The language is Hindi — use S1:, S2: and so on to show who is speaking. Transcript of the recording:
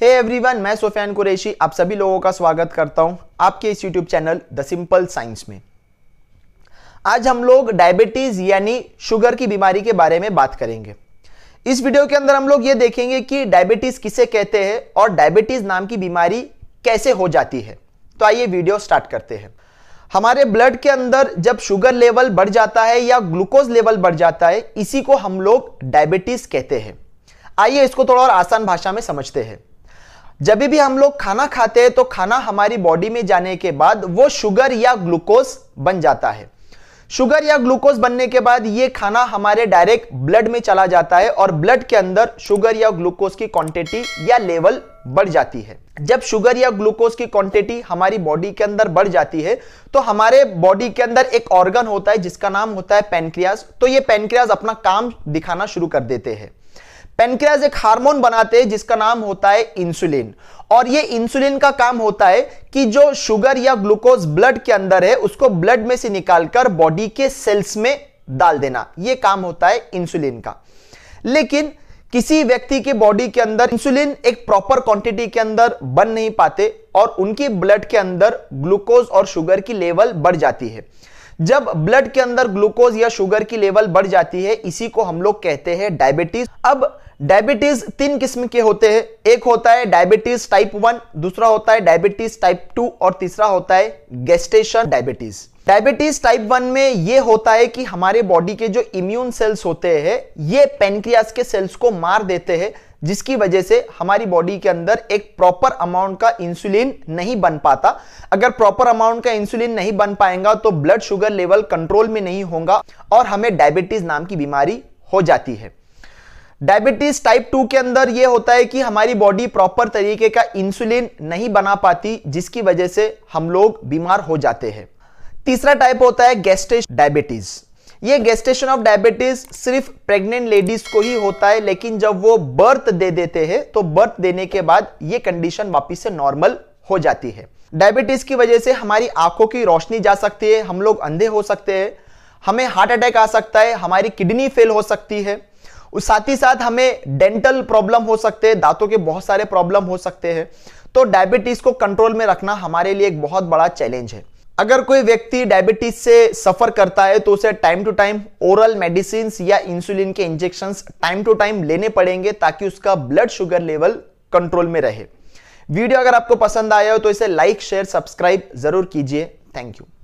S1: हे hey एवरीवन मैं सोफियान कुरैशी आप सभी लोगों का स्वागत करता हूं आपके इस YouTube channel the simple science में आज हम लोग डायबिटीज यानी शुगर की बीमारी के बारे में बात करेंगे इस वीडियो के अंदर हम लोग ये देखेंगे कि डायबिटीज किसे कहते हैं और डायबिटीज नाम की बीमारी कैसे हो जाती है तो आइए वीडियो स्टार्ट करते हैं हमारे ब्लड के अंदर जब शुगर लेवल बढ़ जाता है या ग्लूकोज लेवल बढ़ जाता है इसी को हम लोग डायबिटीज कहते हैं आइए इसको थोड़ा और आसान भाषा में समझते हैं जब भी हम लोग खाना खाते हैं तो खाना हमारी बॉडी में जाने के बाद वो शुगर या ग्लूकोज बन जाता है शुगर या ग्लूकोज बनने के बाद ये खाना हमारे डायरेक्ट ब्लड में चला जाता है और ब्लड के अंदर शुगर या ग्लूकोज की क्वांटिटी या लेवल बढ़ जाती है जब शुगर या ग्लूकोज की क्वांटिटी हमारी बॉडी के अंदर बढ़ जाती है तो हमारे बॉडी के अंदर एक ऑर्गन होता है जिसका नाम होता है पेनक्रियाज तो ये पेनक्रियाज अपना काम दिखाना शुरू कर देते हैं पेनक्रियाज एक हार्मोन बनाते हैं जिसका नाम होता है इंसुलिन और ये इंसुलिन का काम होता है कि जो शुगर या ग्लूकोज ब्लड के अंदर है उसको ब्लड में से निकालकर बॉडी के सेल्स में डाल देना ये काम होता है इंसुलिन का लेकिन किसी व्यक्ति के बॉडी के अंदर इंसुलिन एक प्रॉपर क्वांटिटी के अंदर बन नहीं पाते और उनके ब्लड के अंदर ग्लूकोज और शुगर की लेवल बढ़ जाती है जब ब्लड के अंदर ग्लूकोज या शुगर की लेवल बढ़ जाती है इसी को हम लोग कहते हैं डायबिटीज अब डायबिटीज तीन किस्म के होते हैं एक होता है डायबिटीज टाइप वन दूसरा होता है डायबिटीज टाइप टू और तीसरा होता है gestation diabetes diabetes type one में यह होता है कि हमारे बॉडी के जो इम्यून सेल्स होते हैं ये पेनक्रियास के सेल्स को मार देते हैं जिसकी वजह से हमारी बॉडी के अंदर एक प्रॉपर अमाउंट का इंसुलिन नहीं बन पाता अगर प्रॉपर अमाउंट का इंसुलिन नहीं बन पाएगा तो ब्लड शुगर लेवल कंट्रोल में नहीं होगा और हमें डायबिटीज नाम की बीमारी हो जाती है डायबिटीज टाइप टू के अंदर यह होता है कि हमारी बॉडी प्रॉपर तरीके का इंसुलिन नहीं बना पाती जिसकी वजह से हम लोग बीमार हो जाते हैं तीसरा टाइप होता है गैस्टेशन डायबिटीज ये गेस्टेशन ऑफ डायबिटीज सिर्फ प्रेग्नेंट लेडीज को ही होता है लेकिन जब वो बर्थ दे देते हैं तो बर्थ देने के बाद ये कंडीशन वापिस से नॉर्मल हो जाती है डायबिटीज की वजह से हमारी आंखों की रोशनी जा सकती है हम लोग अंधे हो सकते हैं हमें हार्ट अटैक आ सकता है हमारी किडनी फेल हो सकती है उस साथ ही साथ हमें डेंटल प्रॉब्लम हो सकते हैं दांतों के बहुत सारे प्रॉब्लम हो सकते हैं तो डायबिटीज को कंट्रोल में रखना हमारे लिए एक बहुत बड़ा चैलेंज है अगर कोई व्यक्ति डायबिटीज से सफर करता है तो उसे time to time oral medicine या इंसुलिन के इंजेक्शन टाइम टू टाइम लेने पड़ेंगे ताकि उसका ब्लड शुगर लेवल कंट्रोल में रहे वीडियो अगर आपको पसंद आया हो तो इसे लाइक शेयर सब्सक्राइब जरूर कीजिए थैंक यू